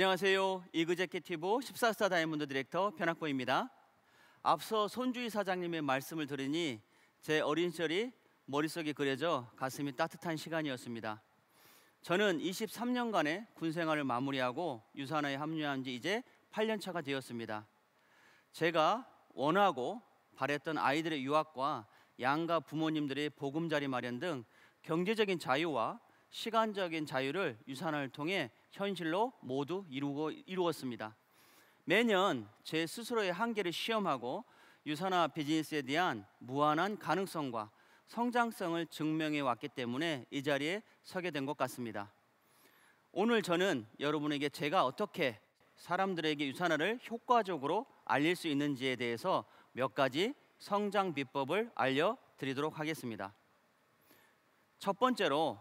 안녕하세요. 이그제키티브 14스타 다이아몬드 디렉터 편학보입니다 앞서 손주희 사장님의 말씀을 들으니 제 어린 시절이 머릿속에 그려져 가슴이 따뜻한 시간이었습니다. 저는 23년간의 군 생활을 마무리하고 유산화에 합류한 지 이제 8년 차가 되었습니다. 제가 원하고 바랬던 아이들의 유학과 양가 부모님들의 보금자리 마련 등 경제적인 자유와 시간적인 자유를 유산을 통해 현실로 모두 이루고 이루었습니다. 매년 제 스스로의 한계를 시험하고 유산화 비즈니스에 대한 무한한 가능성과 성장성을 증명해 왔기 때문에 이 자리에 서게 된 것 같습니다. 오늘 저는 여러분에게 제가 어떻게 사람들에게 유산화를 효과적으로 알릴 수 있는지에 대해서 몇 가지 성장 비법을 알려드리도록 하겠습니다. 첫 번째로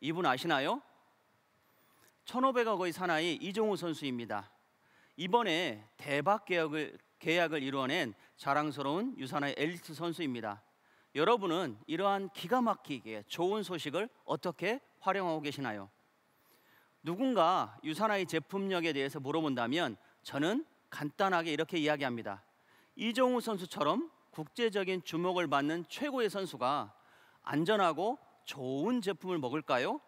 이분 아시나요? 1500억의 사나이 이종우 선수입니다. 이번에 대박 계약을, 계약을 이루어낸 자랑스러운 유산의 엘리트 선수입니다. 여러분은 이러한 기가 막히게 좋은 소식을 어떻게 활용하고 계시나요? 누군가 유산화의 제품력에 대해서 물어본다면 저는 간단하게 이렇게 이야기합니다. 이종우 선수처럼 국제적인 주목을 받는 최고의 선수가 안전하고 좋은 제품을 먹을까요?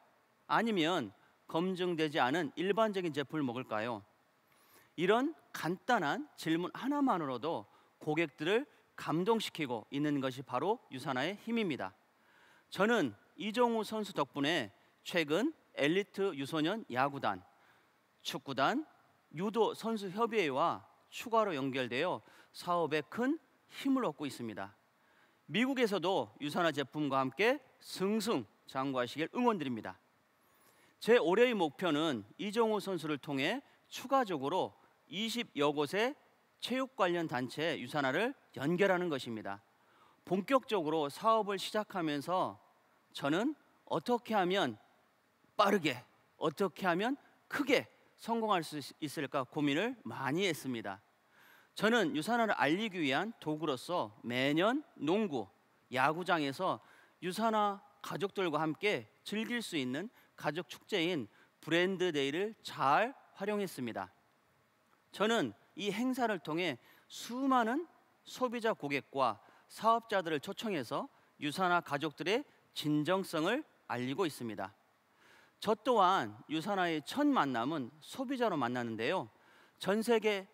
아니면 검증되지 않은 일반적인 제품을 먹을까요? 이런 간단한 질문 하나만으로도 고객들을 감동시키고 있는 것이 바로 유산화의 힘입니다. 저는 이종우 선수 덕분에 최근 엘리트 유소년 야구단, 축구단, 유도 선수 협의회와 추가로 연결되어 사업에 큰 힘을 얻고 있습니다. 미국에서도 유산화 제품과 함께 승승 장구하시길 응원드립니다. 제 올해의 목표는 이정호 선수를 통해 추가적으로 20여 곳의 체육 관련 단체 유산화를 연결하는 것입니다. 본격적으로 사업을 시작하면서 저는 어떻게 하면 빠르게, 어떻게 하면 크게 성공할 수 있을까 고민을 많이 했습니다. 저는 유산화를 알리기 위한 도구로서 매년 농구, 야구장에서 유산화 가족들과 함께 즐길 수 있는 가족 축제인 브랜드 데이를 잘 활용했습니다. 저는 이 행사를 통해 수많은 소비자 고객과 사업자들을 초청해서 유산화 가족들의 진정성을 알리고 있습니다. 저 또한 유산화의 첫 만남은 소비자로 만났는데요전 세계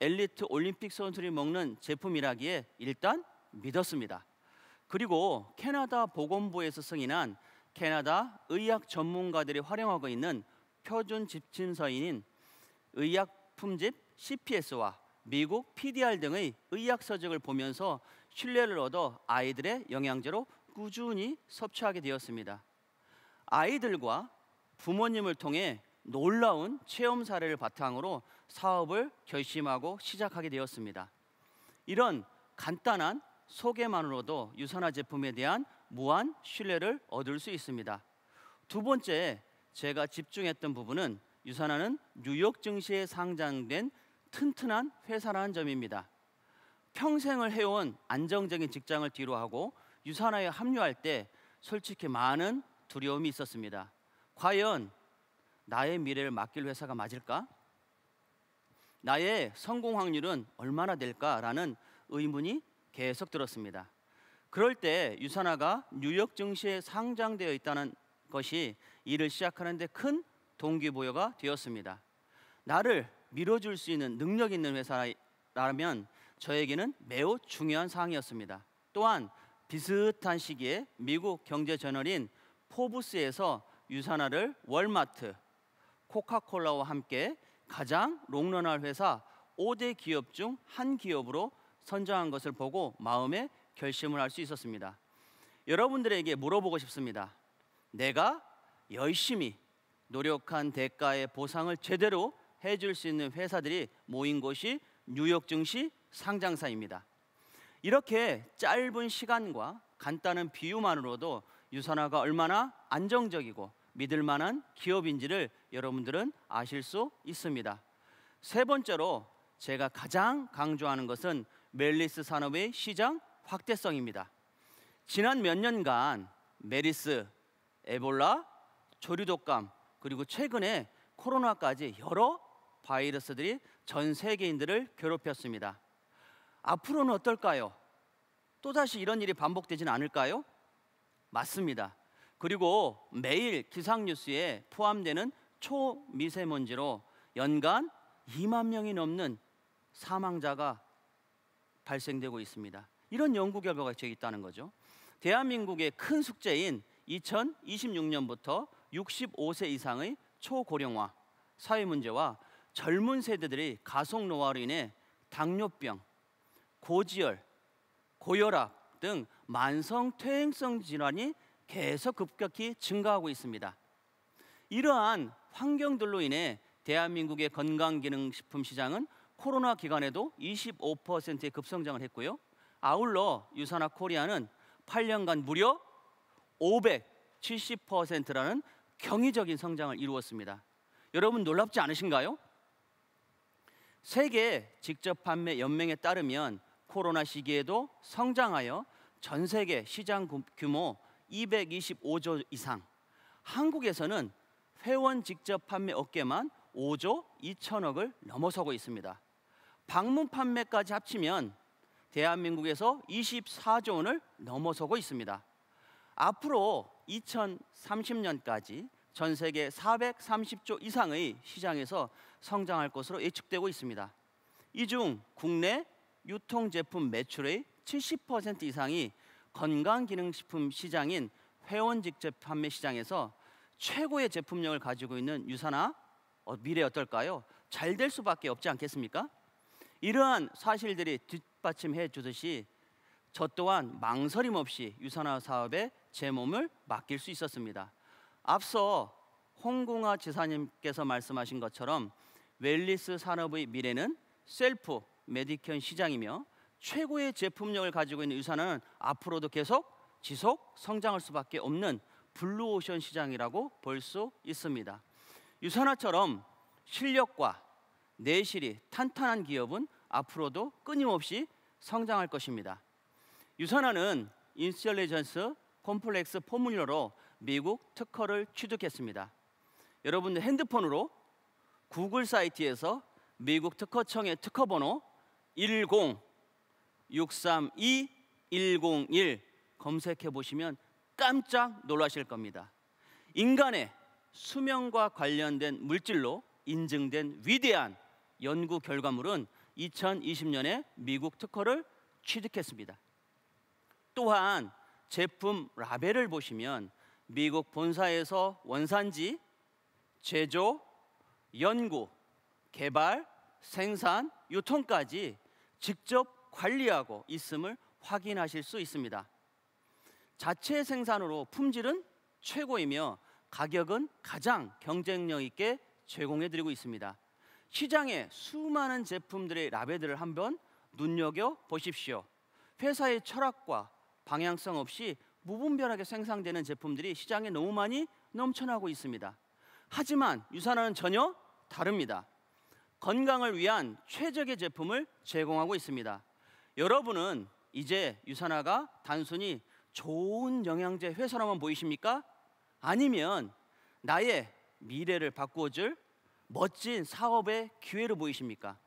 엘리트 올림픽 선수들이 먹는 제품이라기에 일단 믿었습니다. 그리고 캐나다 보건부에서 승인한 캐나다 의학 전문가들이 활용하고 있는 표준 집침서인인 의약품집 CPS와 미국 PDR 등의 의학 서적을 보면서 신뢰를 얻어 아이들의 영양제로 꾸준히 섭취하게 되었습니다. 아이들과 부모님을 통해 놀라운 체험 사례를 바탕으로 사업을 결심하고 시작하게 되었습니다. 이런 간단한 소개만으로도 유산화 제품에 대한 무한 신뢰를 얻을 수 있습니다. 두 번째 제가 집중했던 부분은 유산화는 뉴욕 증시에 상장된 튼튼한 회사라는 점입니다. 평생을 해온 안정적인 직장을 뒤로하고 유산화에 합류할 때 솔직히 많은 두려움이 있었습니다. 과연 나의 미래를 맡길 회사가 맞을까? 나의 성공 확률은 얼마나 될까라는 의문이 계속 들었습니다. 그럴 때 유산화가 뉴욕 증시에 상장되어 있다는 것이 일을 시작하는데 큰 동기부여가 되었습니다. 나를 밀어줄 수 있는 능력 있는 회사라면 저에게는 매우 중요한 사항이었습니다. 또한 비슷한 시기에 미국 경제 저널인 포브스에서 유산화를 월마트, 코카콜라와 함께 가장 롱런할 회사 5대 기업 중 한 기업으로 선정한 것을 보고 마음에 결심을 할 수 있었습니다. 여러분들에게 물어보고 싶습니다. 내가 열심히 노력한 대가의 보상을 제대로 해줄 수 있는 회사들이 모인 곳이 뉴욕 증시 상장사입니다. 이렇게 짧은 시간과 간단한 비유만으로도 유산화가 얼마나 안정적이고 믿을 만한 기업인지를 여러분들은 아실 수 있습니다. 세 번째로 제가 가장 강조하는 것은 멜리스 산업의 시장 확대성입니다. 지난 몇 년간 메리스, 에볼라, 조류독감 그리고 최근에 코로나까지 여러 바이러스들이 전 세계인들을 괴롭혔습니다. 앞으로는 어떨까요? 또다시 이런 일이 반복되진 않을까요? 맞습니다. 그리고 매일 기상뉴스에 포함되는 초미세먼지로 연간 2만 명이 넘는 사망자가 발생되고 있습니다. 이런 연구 결과가 있다는 거죠. 대한민국의 큰 숙제인 2026년부터 65세 이상의 초고령화 사회 문제와 젊은 세대들의 가속 노화로 인해 당뇨병, 고지혈, 고혈압 등 만성 퇴행성 질환이 계속 급격히 증가하고 있습니다. 이러한 환경들로 인해 대한민국의 건강기능식품 시장은 코로나 기간에도 25%의 급성장을 했고요. 아울러 유산화 코리아는 8년간 무려 570%라는 경이적인 성장을 이루었습니다. 여러분 놀랍지 않으신가요? 세계 직접 판매 연맹에 따르면 코로나 시기에도 성장하여 전 세계 시장 규모 225조 이상 한국에서는 회원 직접 판매 업계만 5조 2천억을 넘어서고 있습니다. 방문 판매까지 합치면 대한민국에서 24조 원을 넘어서고 있습니다. 앞으로 2030년까지 전 세계 430조 이상의 시장에서 성장할 것으로 예측되고 있습니다. 이 중 국내 유통 제품 매출의 70% 이상이 건강기능식품 시장인 회원 직접 판매 시장에서 최고의 제품력을 가지고 있는 유산화 어, 미래 어떨까요? 잘 될 수밖에 없지 않겠습니까? 이러한 사실들이 뒷받침해 주듯이 저 또한 망설임 없이 유산화 사업에 제 몸을 맡길 수 있었습니다. 앞서 홍궁화 지사님께서 말씀하신 것처럼 웰리스 산업의 미래는 셀프 메디케어 시장이며 최고의 제품력을 가지고 있는 유산은 앞으로도 계속 지속 성장할 수밖에 없는 블루오션 시장이라고 볼 수 있습니다. 유산화처럼 실력과 내실이 탄탄한 기업은 앞으로도 끊임없이 성장할 것입니다. 유산화는 인스톨레이션스 콤플렉스 포뮬러로 미국 특허를 취득했습니다. 여러분들 핸드폰으로 구글 사이트에서 미국 특허청의 특허번호 10 632 101 검색해 보시면 깜짝 놀라실 겁니다. 인간의 수명과 관련된 물질로 인증된 위대한 연구 결과물은 2020년에 미국 특허를 취득했습니다. 또한 제품 라벨을 보시면 미국 본사에서 원산지, 제조, 연구, 개발, 생산, 유통까지 직접 관리하고 있음을 확인하실 수 있습니다. 자체 생산으로 품질은 최고이며 가격은 가장 경쟁력 있게 제공해 드리고 있습니다. 시장에 수많은 제품들의 라벨들을 한번 눈여겨 보십시오. 회사의 철학과 방향성 없이 무분별하게 생산되는 제품들이 시장에 너무 많이 넘쳐나고 있습니다. 하지만 유산화는 전혀 다릅니다. 건강을 위한 최적의 제품을 제공하고 있습니다. 여러분은 이제 유산화가 단순히 좋은 영양제 회사로만 보이십니까? 아니면 나의 미래를 바꾸어줄 멋진 사업의 기회로 보이십니까?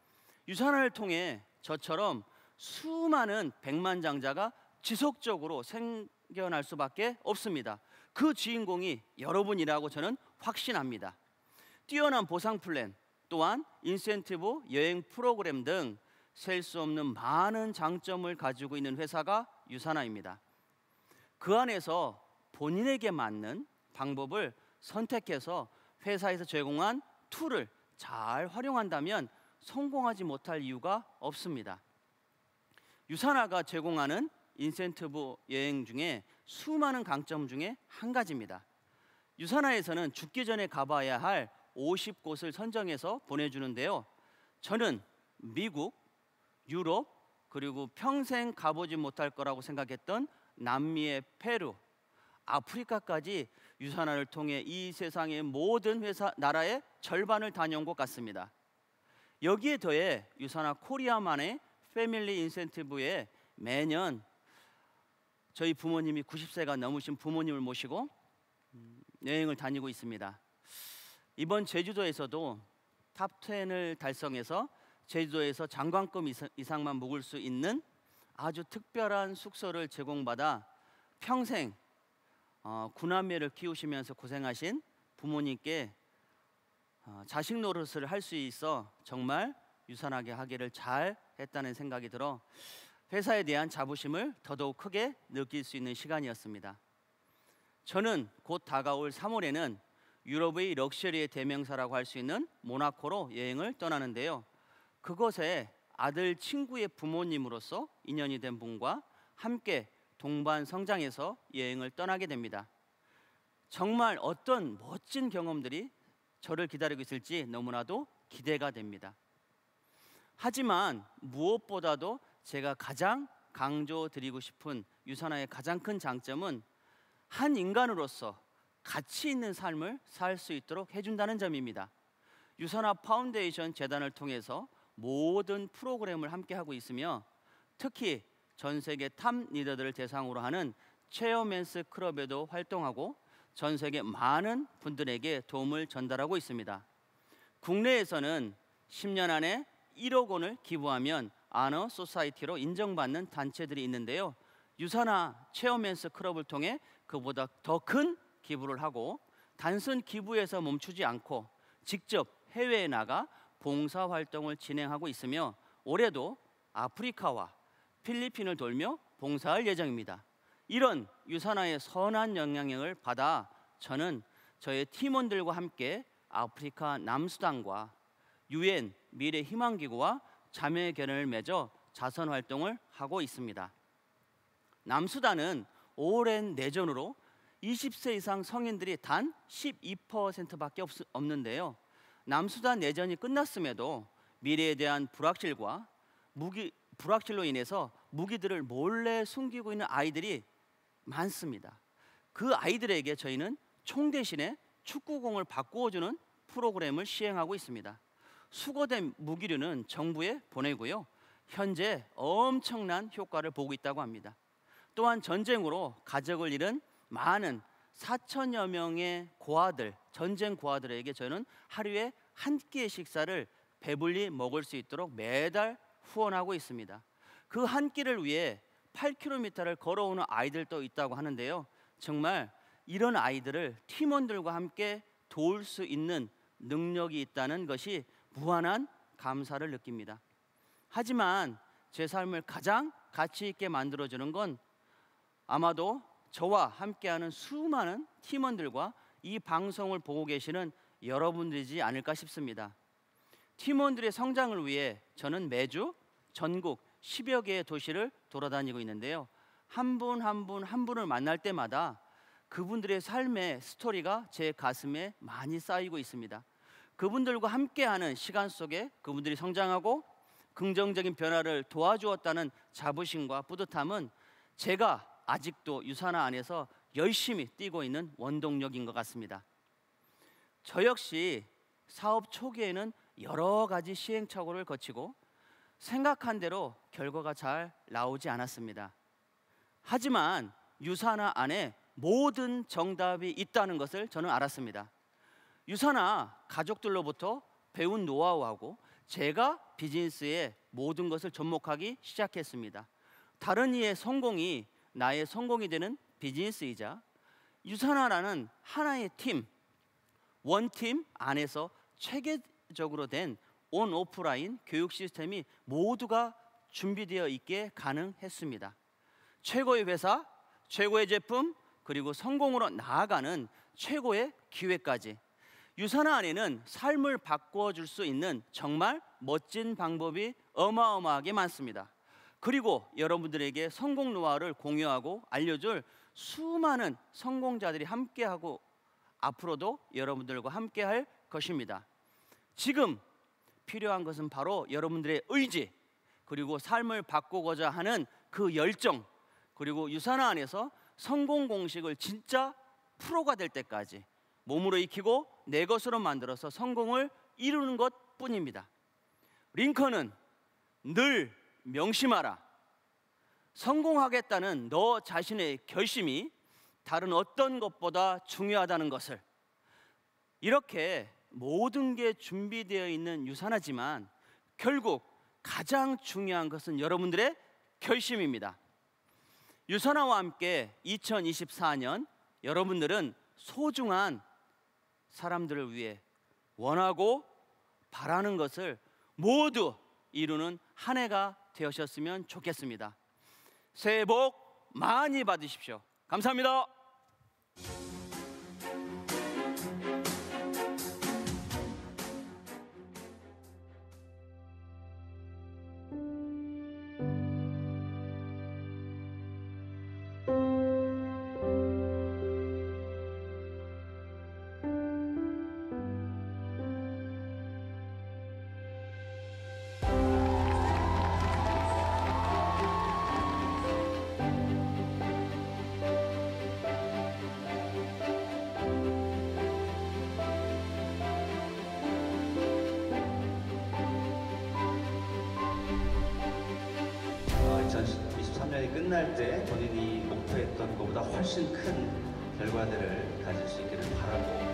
유산화를 통해 저처럼 수많은 백만장자가 지속적으로 생겨날 수밖에 없습니다. 그 주인공이 여러분이라고 저는 확신합니다. 뛰어난 보상 플랜, 또한 인센티브, 여행 프로그램 등 셀수 없는 많은 장점을 가지고 있는 회사가 유산화입니다. 그 안에서 본인에게 맞는 방법을 선택해서 회사에서 제공한 툴을 잘 활용한다면 성공하지 못할 이유가 없습니다. 유산화가 제공하는 인센티브 여행 중에 수많은 강점 중에 한 가지입니다. 유산화에서는 죽기 전에 가봐야 할 50곳을 선정해서 보내주는데요. 저는 미국, 유럽 그리고 평생 가보지 못할 거라고 생각했던 남미의 페루, 아프리카까지 유산화를 통해 이 세상의 모든 회사 나라의 절반을 다녀온 것 같습니다. 여기에 더해 유산화 코리아만의 패밀리 인센티브에 매년 저희 부모님이 90세가 넘으신 부모님을 모시고 여행을 다니고 있습니다. 이번 제주도에서도 탑 10을 달성해서 제주도에서 장관급 이상만 묵을 수 있는 아주 특별한 숙소를 제공받아 평생 어, 군함매를 키우시면서 고생하신 부모님께 어, 자식 노릇을 할 수 있어 정말 유산하게 하기를 잘 했다는 생각이 들어 회사에 대한 자부심을 더더욱 크게 느낄 수 있는 시간이었습니다. 저는 곧 다가올 3월에는 유럽의 럭셔리의 대명사라고 할 수 있는 모나코로 여행을 떠나는데요. 그곳에 아들 친구의 부모님으로서 인연이 된 분과 함께 동반 성장해서 여행을 떠나게 됩니다. 정말 어떤 멋진 경험들이 저를 기다리고 있을지 너무나도 기대가 됩니다. 하지만 무엇보다도 제가 가장 강조드리고 싶은 유산화의 가장 큰 장점은 한 인간으로서 가치 있는 삶을 살 수 있도록 해준다는 점입니다. 유산화 파운데이션 재단을 통해서 모든 프로그램을 함께 하고 있으며 특히 전 세계 탑 리더들을 대상으로 하는 체어맨스 클럽에도 활동하고 전 세계 많은 분들에게 도움을 전달하고 있습니다. 국내에서는 10년 안에 1억 원을 기부하면 아너 소사이티로 인정받는 단체들이 있는데요. 유사나 체어맨스 클럽을 통해 그보다 더 큰 기부를 하고 단순 기부에서 멈추지 않고 직접 해외에 나가 봉사 활동을 진행하고 있으며 올해도 아프리카와 필리핀을 돌며 봉사할 예정입니다. 이런 유산화의 선한 영향력을 받아 저는 저의 팀원들과 함께 아프리카 남수단과 유엔 미래 희망 기구와 자매 견을 맺어 자선 활동을 하고 있습니다. 남수단은 오랜 내전으로 20세 이상 성인들이 단 12%밖에 없, 는데요 남수단 내전이 끝났음에도 미래에 대한 불확실과 무기, 불확실로 인해서 무기들을 몰래 숨기고 있는 아이들이 많습니다. 그 아이들에게 저희는 총 대신에 축구공을 바꾸어주는 프로그램을 시행하고 있습니다. 수거된 무기류는 정부에 보내고요. 현재 엄청난 효과를 보고 있다고 합니다. 또한 전쟁으로 가족을 잃은 많은 4천여 명의 고아들, 전쟁 고아들에게 저는 하루에 한 끼의 식사를 배불리 먹을 수 있도록 매달 후원하고 있습니다. 그 한 끼를 위해 8km를 걸어오는 아이들도 있다고 하는데요. 정말 이런 아이들을 팀원들과 함께 도울 수 있는 능력이 있다는 것이 무한한 감사를 느낍니다. 하지만 제 삶을 가장 가치 있게 만들어 주는 건 아마도 저와 함께하는 수많은 팀원들과 이 방송을 보고 계시는 여러분들이지 않을까 싶습니다. 팀원들의 성장을 위해 저는 매주 전국 10여 개의 도시를 돌아다니고 있는데요. 한 분 한 분 한 분을 만날 때마다 그분들의 삶의 스토리가 제 가슴에 많이 쌓이고 있습니다. 그분들과 함께하는 시간 속에 그분들이 성장하고 긍정적인 변화를 도와주었다는 자부심과 뿌듯함은 제가 아직도 유산화 안에서 열심히 뛰고 있는 원동력인 것 같습니다. 저 역시 사업 초기에는 여러 가지 시행착오를 거치고 생각한 대로 결과가 잘 나오지 않았습니다. 하지만 유산화 안에 모든 정답이 있다는 것을 저는 알았습니다. 유산화 가족들로부터 배운 노하우하고 제가 비즈니스에 모든 것을 접목하기 시작했습니다. 다른 이의 성공이 나의 성공이 되는 비즈니스이자 유산화라는 하나의 팀, 원팀 안에서 체계적으로 된 온 오프라인 교육 시스템이 모두가 준비되어 있게 가능했습니다. 최고의 회사, 최고의 제품, 그리고 성공으로 나아가는 최고의 기회까지 유산화 안에는 삶을 바꿔줄 수 있는 정말 멋진 방법이 어마어마하게 많습니다. 그리고 여러분들에게 성공 노하우를 공유하고 알려줄 수많은 성공자들이 함께하고 앞으로도 여러분들과 함께 할 것입니다. 지금 필요한 것은 바로 여러분들의 의지 그리고 삶을 바꾸고자 하는 그 열정 그리고 유산화 안에서 성공 공식을 진짜 프로가 될 때까지 몸으로 익히고 내 것으로 만들어서 성공을 이루는 것 뿐입니다. 링컨은 늘 명심하라. 성공하겠다는 너 자신의 결심이 다른 어떤 것보다 중요하다는 것을 이렇게 모든 게 준비되어 있는 유산하지만 결국 가장 중요한 것은 여러분들의 결심입니다. 유산화와 함께 2024년 여러분들은 소중한 사람들을 위해 원하고 바라는 것을 모두 이루는 한 해가 되셨으면 좋겠습니다. 새해 복 많이 받으십시오. 감사합니다. 끝날 때 본인이 목표했던 것보다 훨씬 큰 결과들을 가질 수 있기를 바라고